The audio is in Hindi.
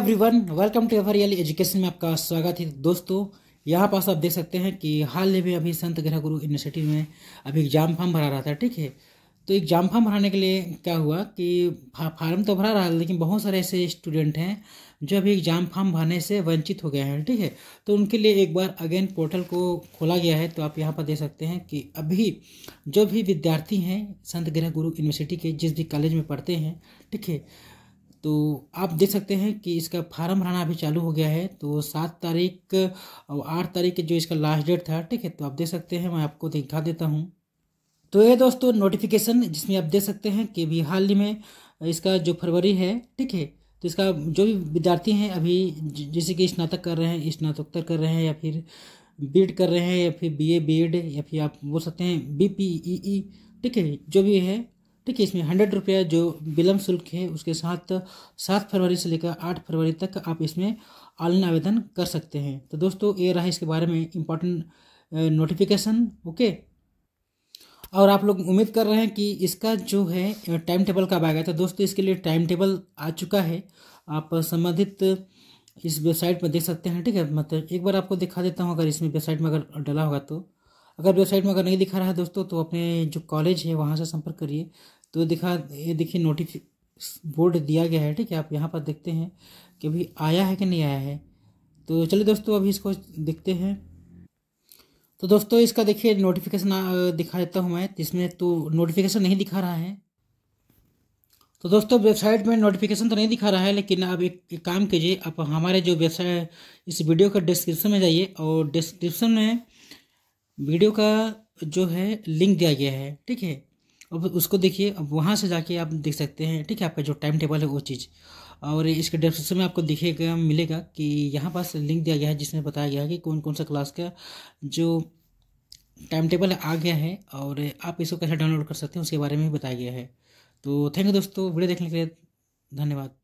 everyone welcome to ever education में आपका स्वागत है दोस्तों यहाँ पास आप देख सकते हैं कि हाल ही में अभी संत ग्रह गुरु यूनिवर्सिटी में अभी एग्जाम फॉर्म भरा रहा था ठीक है तो एग्जाम फॉर्म भराने के लिए क्या हुआ कि फार्म तो भरा रहा लेकिन बहुत सारे ऐसे स्टूडेंट हैं जो अभी एग्जाम फॉर्म भरने से वंचित हो गए हैं ठीक है तो उनके लिए एक बार अगेन पोर्टल को खोला गया है तो आप यहाँ पर देख सकते हैं कि अभी जो भी विद्यार्थी हैं संत ग्रह गुरु यूनिवर्सिटी के जिस भी कॉलेज में पढ़ते हैं ठीक है तो आप देख सकते हैं कि इसका फार्म भराना अभी चालू हो गया है तो सात तारीख और आठ तारीख जो इसका लास्ट डेट था ठीक है तो आप देख सकते हैं मैं आपको दिखा देता हूँ तो ये दोस्तों नोटिफिकेशन जिसमें आप देख सकते हैं कि अभी हाल ही में इसका जो फरवरी है ठीक है तो इसका जो भी विद्यार्थी हैं अभी जैसे कि स्नातक कर रहे हैं स्नातकोत्तर कर रहे हैं या फिर बीड कर रहे हैं या फिर बीए बीएड या फिर आप बोल सकते हैं बी पी ई ठीक है जो भी है ठीक है इसमें हंड्रेड रुपया जो विलम्ब शुल्क है उसके साथ सात फरवरी से लेकर आठ फरवरी तक आप इसमें ऑनलाइन आवेदन कर सकते हैं तो दोस्तों ये रहा इसके बारे में इम्पोर्टेंट नोटिफिकेशन ओके और आप लोग उम्मीद कर रहे हैं कि इसका जो है टाइम टेबल कब आएगा तो दोस्तों इसके लिए टाइम टेबल आ चुका है आप संबंधित इस वेबसाइट पर देख सकते हैं ठीक है मतलब एक बार आपको दिखा देता हूँ अगर इसमें वेबसाइट में अगर डला होगा तो अगर वेबसाइट में अगर नहीं दिखा रहा है दोस्तों तो अपने जो कॉलेज है वहाँ से संपर्क करिए तो दिखा ये देखिए नोटिफिक बोर्ड दिया गया है ठीक है आप यहाँ पर देखते हैं कि अभी आया है कि नहीं आया है तो चलिए दोस्तों अभी इसको देखते हैं तो दोस्तों इसका देखिए नोटिफिकेशन दिखा देता हूँ मैं जिसमें तो नोटिफिकेशन नहीं दिखा रहा है तो दोस्तों वेबसाइट में नोटिफिकेशन तो नहीं दिखा रहा है लेकिन आप एक, एक काम कीजिए आप हमारे जो वेबसाइट इस वीडियो का डिस्क्रिप्शन में जाइए और डिस्क्रिप्शन में वीडियो का जो है लिंक दिया गया है ठीक है अब उसको देखिए अब वहाँ से जाके आप देख सकते हैं ठीक है आपका जो टाइम टेबल है वो चीज़ और इसके डिस्क्रिप्शन में आपको दिखेगा मिलेगा कि यहाँ पास लिंक दिया गया है जिसमें बताया गया है कि कौन कौन सा क्लास का जो टाइम टेबल आ गया है और आप इसको कैसे डाउनलोड कर सकते हैं उसके बारे में भी बताया गया है तो थैंक यू दोस्तों वीडियो देखने के लिए धन्यवाद